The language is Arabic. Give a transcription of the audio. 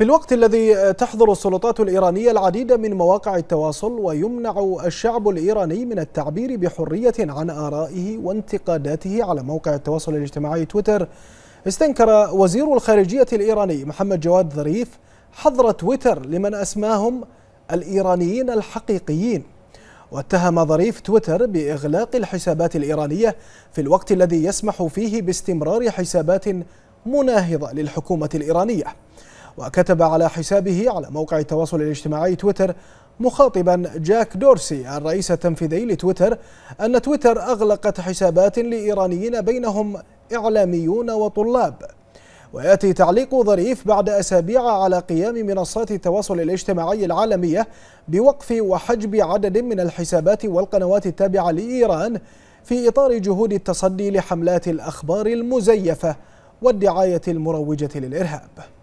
في الوقت الذي تحظر السلطات الإيرانية العديد من مواقع التواصل ويمنع الشعب الإيراني من التعبير بحرية عن آرائه وانتقاداته على موقع التواصل الاجتماعي تويتر استنكر وزير الخارجية الإيراني محمد جواد ظريف حظر تويتر لمن أسماهم الإيرانيين الحقيقيين واتهم ظريف تويتر بإغلاق الحسابات الإيرانية في الوقت الذي يسمح فيه باستمرار حسابات مناهضة للحكومة الإيرانية وكتب على حسابه على موقع التواصل الاجتماعي تويتر مخاطبا جاك دورسي الرئيس التنفيذي لتويتر أن تويتر أغلقت حسابات لإيرانيين بينهم إعلاميون وطلاب وياتي تعليق ظريف بعد اسابيع على قيام منصات التواصل الاجتماعي العالميه بوقف وحجب عدد من الحسابات والقنوات التابعه لايران في اطار جهود التصدي لحملات الاخبار المزيفه والدعايه المروجه للارهاب